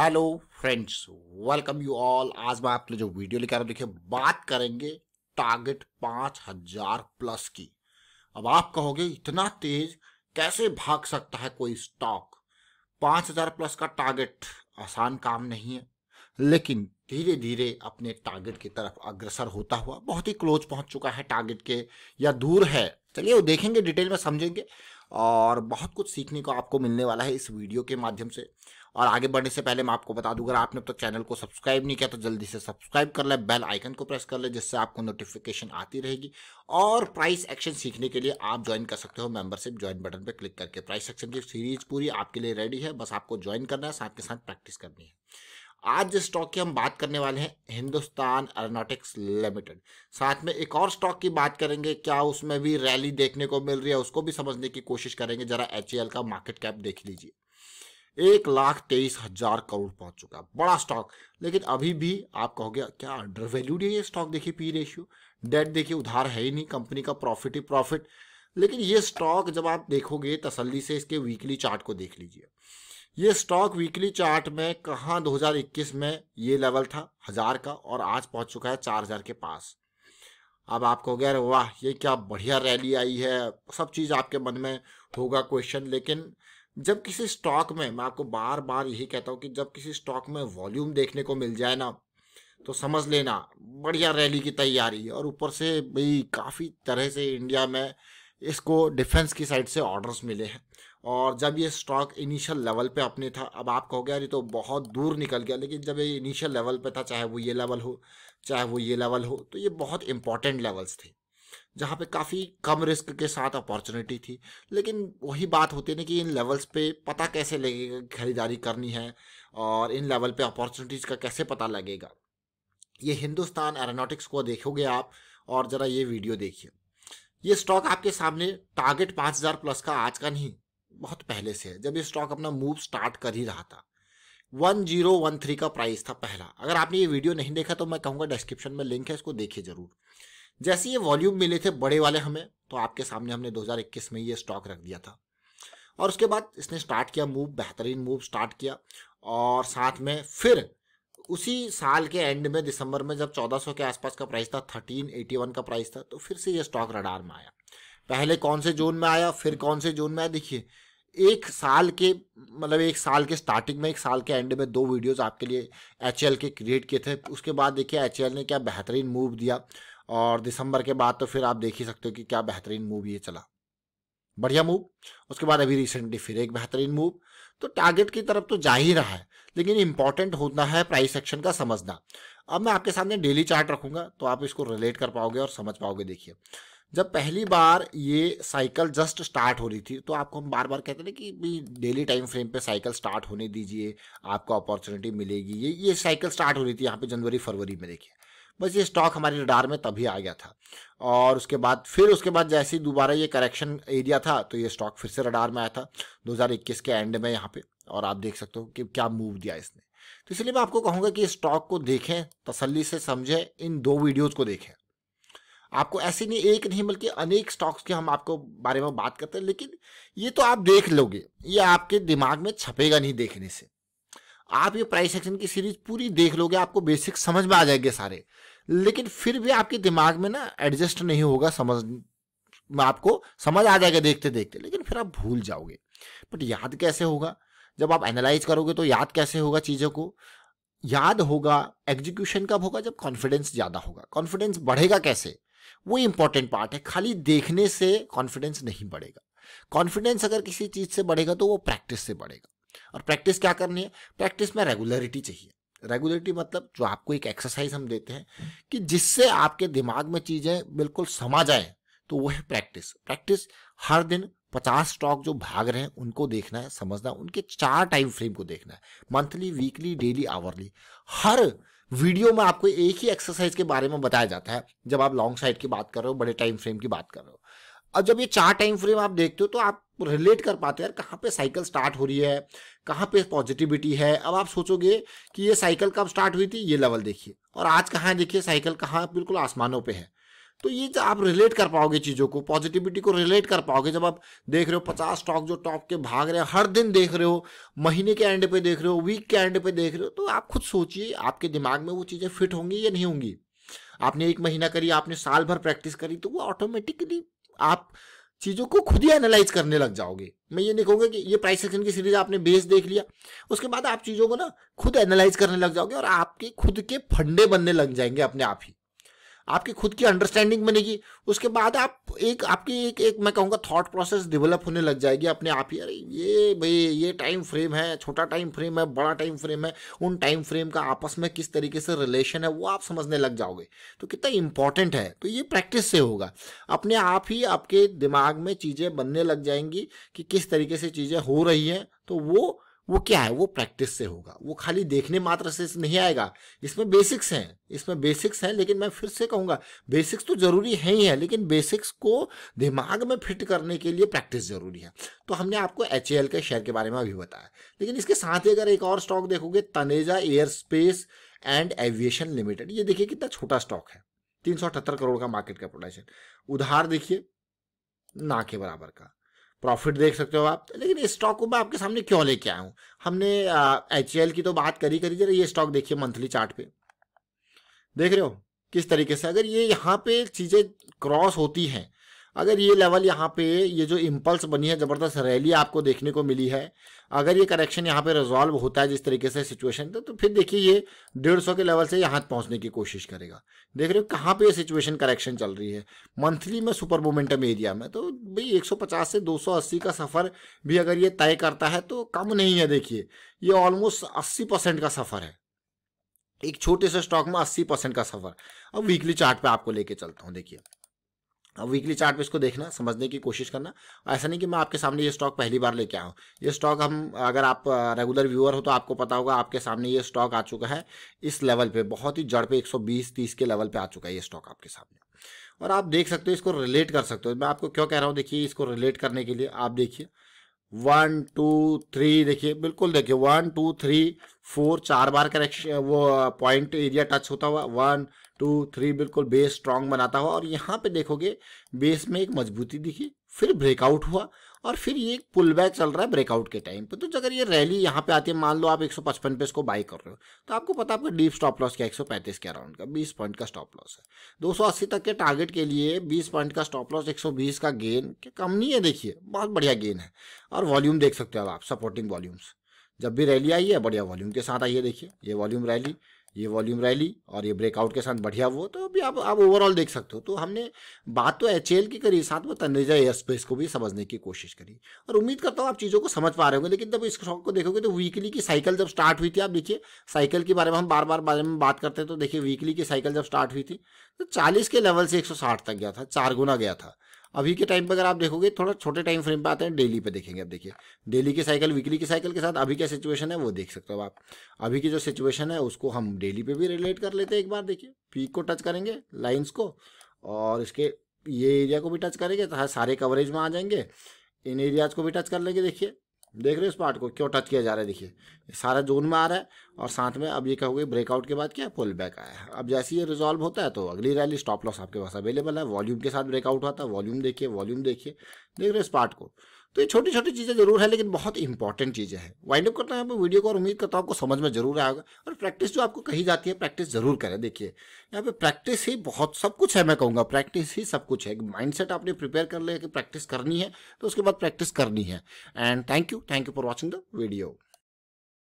hello friends welcome you all आज मैं आपके लिए जो वीडियो लेकर देखिए बात करेंगे टारगेट पांच हजार प्लस की अब आप कहोगे इतना तेज कैसे भाग सकता है कोई स्टॉक पांच हजार प्लस का टारगेट आसान काम नहीं है लेकिन धीरे धीरे अपने टारगेट की तरफ अग्रसर होता हुआ बहुत ही क्लोज पहुंच चुका है टारगेट के या दूर है चलिए वो देखेंगे डिटेल में समझेंगे और बहुत कुछ सीखने को आपको मिलने वाला है इस वीडियो के माध्यम से और आगे बढ़ने से पहले मैं आपको बता दूँ अगर आपने अब तक तो चैनल को सब्सक्राइब नहीं किया तो जल्दी से सब्सक्राइब कर ले बेल आइकन को प्रेस कर ले जिससे आपको नोटिफिकेशन आती रहेगी और प्राइस एक्शन सीखने के लिए आप ज्वाइन कर सकते हो मेंबरशिप ज्वाइन बटन पर क्लिक करके प्राइस एक्शन की सीरीज पूरी आपके लिए रेडी है बस आपको ज्वाइन करना है साथ के साथ प्रैक्टिस करनी है आज जिस स्टॉक की हम बात करने वाले हैं हिंदुस्तान एरोनॉटिक्स लिमिटेड साथ में एक और स्टॉक की बात करेंगे क्या उसमें भी रैली देखने को मिल रही है उसको भी समझने की कोशिश करेंगे जरा एच का मार्केट कैप देख लीजिए एक लाख तेईस हजार करोड़ पहुंच चुका है बड़ा स्टॉक लेकिन अभी भी आप कहोगे क्या अंडर वैल्यूड है ये स्टॉक देखिए पी रेशियो डेट देखिए उधार है ही नहीं कंपनी का प्रॉफिट ही प्रॉफिट लेकिन ये स्टॉक जब आप देखोगे तसल्ली से इसके वीकली चार्ट को देख लीजिए ये स्टॉक वीकली चार्ट में कहाँ 2021 में ये लेवल था हज़ार का और आज पहुंच चुका है चार हज़ार के पास अब आप कहोगे अरे वाह ये क्या बढ़िया रैली आई है सब चीज़ आपके मन में होगा क्वेश्चन लेकिन जब किसी स्टॉक में मैं आपको बार बार यही कहता हूँ कि जब किसी स्टॉक में वॉल्यूम देखने को मिल जाए ना तो समझ लेना बढ़िया रैली की तैयारी और ऊपर से भाई काफ़ी तरह से इंडिया में इसको डिफेंस की साइड से ऑर्डर्स मिले हैं और जब ये स्टॉक इनिशियल लेवल पे अपने था अब आप कहोगे अरे तो बहुत दूर निकल गया लेकिन जब ये इनिशियल लेवल पे था चाहे वो ये लेवल हो चाहे वो ये लेवल हो तो ये बहुत इंपॉर्टेंट लेवल्स थे जहाँ पे काफ़ी कम रिस्क के साथ अपॉर्चुनिटी थी लेकिन वही बात होती है ना कि इन लेवल्स पे पता कैसे लगेगा खरीदारी करनी है और इन लेवल पे अपॉर्चुनिटीज़ का कैसे पता लगेगा ये हिंदुस्तान एरोनॉटिक्स को देखोगे आप और ज़रा ये वीडियो देखिए ये स्टॉक आपके सामने टारगेट पाँच हज़ार प्लस का आज का नहीं बहुत पहले से है जब ये स्टॉक अपना मूव स्टार्ट कर ही रहा था वन जीरो वन थ्री का प्राइस था पहला अगर आपने ये वीडियो नहीं देखा तो मैं कहूँगा डिस्क्रिप्शन में लिंक है इसको देखिए जरूर जैसे ये वॉल्यूम मिले थे बड़े वाले हमें तो आपके सामने हमने 2021 में ये स्टॉक रख दिया था और उसके बाद इसने स्टार्ट किया मूव बेहतरीन मूव स्टार्ट किया और साथ में फिर उसी साल के एंड में दिसंबर में जब 1400 के आसपास का प्राइस था 1381 का प्राइस था तो फिर से ये स्टॉक रडार में आया पहले कौन से जोन में आया फिर कौन से जोन में आया देखिए एक साल के मतलब एक साल के स्टार्टिंग में एक साल के एंड में दो वीडियोस आपके लिए एच के क्रिएट किए थे उसके बाद देखिए एच ने क्या बेहतरीन मूव दिया और दिसंबर के बाद तो फिर आप देख ही सकते हो कि क्या बेहतरीन मूव ये चला बढ़िया मूव उसके बाद अभी रिसेंटली फिर एक बेहतरीन मूव तो टारगेट की तरफ तो जा ही रहा है लेकिन इंपॉर्टेंट होता है प्राइस एक्शन का समझना अब मैं आपके सामने डेली चार्ट रखूंगा तो आप इसको रिलेट कर पाओगे और समझ पाओगे देखिए जब पहली बार ये साइकिल जस्ट स्टार्ट हो रही थी तो आपको हम बार बार कहते थे कि भी डेली टाइम फ्रेम पे साइकिल स्टार्ट होने दीजिए आपको अपॉर्चुनिटी मिलेगी ये ये साइकिल स्टार्ट हो रही थी यहाँ पे जनवरी फरवरी में देखिए बस ये स्टॉक हमारे रडार में तभी आ गया था और उसके बाद फिर उसके बाद जैसे ही दोबारा ये करेक्शन एरिया था तो ये स्टॉक फिर से रडार में आया था 2021 के एंड में यहाँ पे और आप देख सकते हो कि क्या मूव दिया इसने तो इसलिए मैं आपको कहूँगा कि स्टॉक को देखें तसल्ली से समझें इन दो वीडियोज़ को देखें आपको ऐसे नहीं एक नहीं बल्कि अनेक स्टॉक्स के हम आपको बारे में बात करते हैं लेकिन ये तो आप देख लोगे ये आपके दिमाग में छपेगा नहीं देखने से आप ये प्राइस एक्शन की सीरीज पूरी देख लोगे आपको बेसिक समझ में आ जाएंगे सारे लेकिन फिर भी आपके दिमाग में ना एडजस्ट नहीं होगा समझ में आपको समझ आ जाएगा देखते देखते लेकिन फिर आप भूल जाओगे बट याद कैसे होगा जब आप एनालाइज करोगे तो याद कैसे होगा चीज़ों को याद होगा एग्जीक्यूशन कब होगा जब कॉन्फिडेंस ज़्यादा होगा कॉन्फिडेंस बढ़ेगा कैसे वो इंपॉर्टेंट पार्ट है खाली देखने से कॉन्फिडेंस नहीं बढ़ेगा कॉन्फिडेंस अगर किसी चीज़ से बढ़ेगा तो वो प्रैक्टिस से बढ़ेगा और प्रैक्टिस क्या करनी है प्रैक्टिस में रेगुलरिटी चाहिए रेगुलरिटी मतलब जो आपको एक एक्सरसाइज हम देते हैं कि जिससे आपके दिमाग में चीज़ें बिल्कुल समा जाए तो वो है प्रैक्टिस प्रैक्टिस हर दिन पचास स्टॉक जो भाग रहे हैं उनको देखना है समझना है उनके चार टाइम फ्रेम को देखना है मंथली वीकली डेली आवरली हर वीडियो में आपको एक ही एक्सरसाइज के बारे में बताया जाता है जब आप लॉन्ग साइड की बात कर रहे हो बड़े टाइम फ्रेम की बात कर रहे हो और जब ये चार टाइम फ्रेम आप देखते हो तो आप रिलेट कर पाते हो यार कहाँ पे साइकिल स्टार्ट हो रही है कहाँ पे पॉजिटिविटी है अब आप सोचोगे कि ये साइकिल कब स्टार्ट हुई थी ये लेवल देखिए और आज कहाँ देखिए साइकिल कहाँ बिल्कुल आसमानों पे है तो ये आप रिलेट कर पाओगे चीज़ों को पॉजिटिविटी को रिलेट कर पाओगे जब आप देख रहे हो पचास स्टॉक जो टॉप के भाग रहे हैं हर दिन देख रहे हो महीने के एंड पे देख रहे हो वीक के एंड पे देख रहे हो तो आप खुद सोचिए आपके दिमाग में वो चीज़ें फिट होंगी या नहीं होंगी आपने एक महीना करी आपने साल भर प्रैक्टिस करी तो वो ऑटोमेटिकली आप चीज़ों को खुद ही एनालाइज करने लग जाओगे मैं ये नहीं कहूँगा कि ये प्राइस एक्शन की सीरीज आपने बेस देख लिया उसके बाद आप चीज़ों को ना खुद एनालाइज करने लग जाओगे और आपके खुद के फंडे बनने लग जाएंगे अपने आप ही आपकी खुद की अंडरस्टैंडिंग बनेगी उसके बाद आप एक आपकी एक एक मैं कहूँगा थॉट प्रोसेस डेवलप होने लग जाएगी अपने आप ही अरे ये भाई ये टाइम फ्रेम है छोटा टाइम फ्रेम है बड़ा टाइम फ्रेम है उन टाइम फ्रेम का आपस में किस तरीके से रिलेशन है वो आप समझने लग जाओगे तो कितना इंपॉर्टेंट है तो ये प्रैक्टिस से होगा अपने आप ही आपके दिमाग में चीज़ें बनने लग जाएंगी कि किस तरीके से चीज़ें हो रही हैं तो वो वो क्या है वो प्रैक्टिस से होगा वो खाली देखने मात्र से नहीं आएगा इसमें बेसिक्स हैं इसमें बेसिक्स हैं लेकिन मैं फिर से कहूँगा बेसिक्स तो ज़रूरी है ही है लेकिन बेसिक्स को दिमाग में फिट करने के लिए प्रैक्टिस ज़रूरी है तो हमने आपको एच के शेयर के बारे में अभी बताया लेकिन इसके साथ ही अगर एक और स्टॉक देखोगे Taneja Aerospace and Aviation Limited ये देखिए कितना छोटा स्टॉक है तीन करोड़ का मार्केट कैपिटलाइजेशन उधार देखिए ना के बराबर का प्रॉफिट देख सकते हो आप लेकिन इस स्टॉक को मैं आपके सामने क्यों लेके आया हूँ हमने एच की तो बात करी करी जरा ये स्टॉक देखिए मंथली चार्ट पे देख रहे हो किस तरीके से अगर ये यहाँ पे चीज़ें क्रॉस होती हैं अगर ये लेवल यहाँ पे ये जो इम्पल्स बनी है ज़बरदस्त रैली आपको देखने को मिली है अगर ये करेक्शन यहाँ पे रिजॉल्व होता है जिस तरीके से सिचुएशन तो, तो फिर देखिए ये डेढ़ सौ के लेवल से यहाँ पहुँचने की कोशिश करेगा देख रहे हो कहाँ पे ये सिचुएशन करेक्शन चल रही है मंथली में सुपर मोमेंटम एरिया में तो भाई एक से दो का सफ़र भी अगर ये तय करता है तो कम नहीं है देखिए ये ऑलमोस्ट अस्सी परसेंट का सफ़र है एक छोटे से स्टॉक में अस्सी परसेंट का सफ़र अब वीकली चार्ट पे आपको लेके चलता हूँ देखिए अब वीकली चार्ट पे इसको देखना समझने की कोशिश करना ऐसा नहीं कि मैं आपके सामने ये स्टॉक पहली बार लेके आऊँ ये स्टॉक हम अगर आप रेगुलर व्यूअर हो तो आपको पता होगा आपके सामने ये स्टॉक आ चुका है इस लेवल पे बहुत ही जड़ पे 120 30 के लेवल पे आ चुका है ये स्टॉक आपके सामने और आप देख सकते हो इसको रिलेट कर सकते हो मैं आपको क्यों कह रहा हूँ देखिए इसको रिलेट करने के लिए आप देखिए वन टू थ्री देखिए बिल्कुल देखिए वन टू थ्री फोर चार बार करेक्शन वो पॉइंट एरिया टच होता हुआ वन टू थ्री बिल्कुल बेस स्ट्रांग बनाता हुआ और यहाँ पे देखोगे बेस में एक मजबूती दिखी फिर ब्रेकआउट हुआ और फिर ये एक पुल बैक चल रहा है ब्रेकआउट के टाइम पे तो अगर ये रैली यहाँ पे आती है मान लो आप 155 पे इसको बाई कर रहे हो तो आपको पता आपका डीप स्टॉप लॉस क्या 135 के अराउंड का 20 पॉइंट का स्टॉप लॉस है 280 तक के टारगेट के लिए 20 पॉइंट का स्टॉप लॉस 120 का गेन के कम नहीं है देखिए बहुत बढ़िया गेन है और वॉल्यूम देख सकते हो आप सपोर्टिंग वॉल्यूम्स जब भी रैली आई है बढ़िया वॉल्यूम के साथ आइए देखिए ये वॉल्यूम रैली ये वॉल्यूम रैली और ये ब्रेकआउट के साथ बढ़िया वो तो अभी आप आप ओवरऑल देख सकते हो तो हमने बात तो एच की करी साथ में तनरेजा एयर स्पेस को भी समझने की कोशिश करी और उम्मीद करता हूँ आप चीज़ों को समझ पा रहे होंगे लेकिन जब इस स्टॉक को देखोगे तो वीकली की साइकिल जब स्टार्ट हुई थी आप देखिए साइकिल के बारे में हम बार बार बारे में बात करते हैं तो देखिए वीकली की साइकिल जब स्टार्ट हुई थी तो चालीस के लेवल से एक तक गया था चार गुना गया था अभी के टाइम पर अगर आप देखोगे थोड़ा छोटे टाइम फ्रेम पे आते हैं डेली पे देखेंगे आप देखिए डेली की साइकिल वीकली की साइकिल के साथ अभी क्या सिचुएशन है वो देख सकते हो आप अभी की जो सिचुएशन है उसको हम डेली पे भी रिलेट कर लेते हैं एक बार देखिए पीक को टच करेंगे लाइन्स को और इसके ये एरिया को भी टच करेंगे तो सारे कवरेज में आ जाएंगे इन एरियाज को भी टच कर लेंगे देखिए देख रहे हो इस पार्ट को क्यों टच किया जा रहा है देखिए सारा जोन में आ रहा है और साथ में अब ये कहोगे ब्रेकआउट के बाद क्या है पुल बैक आया है अब जैसे ये रिजॉल्व होता है तो अगली रैली स्टॉप लॉस आपके पास अवेलेबल है वॉल्यूम के साथ ब्रेकआउट हुआ था वॉल्यूम देखिए वॉल्यूम देखिए देख रहे हो इस पार्ट को तो ये छोटी छोटी चीज़ें जरूर है लेकिन बहुत इंपॉर्टेंट चीज़ें हैं वाइंड अप करता यहाँ पर वीडियो को और उम्मीद करता हूँ आपको समझ में जरूर आएगा और प्रैक्टिस जो आपको कही जाती है प्रैक्टिस जरूर करें देखिए यहाँ पे प्रैक्टिस ही बहुत सब कुछ है मैं कहूँगा प्रैक्टिस ही सब कुछ है सेट आपने प्रिपेयर कर लिया कि प्रैक्टिस करनी है तो उसके बाद प्रैक्टिस करनी है and thank you thank you for watching the video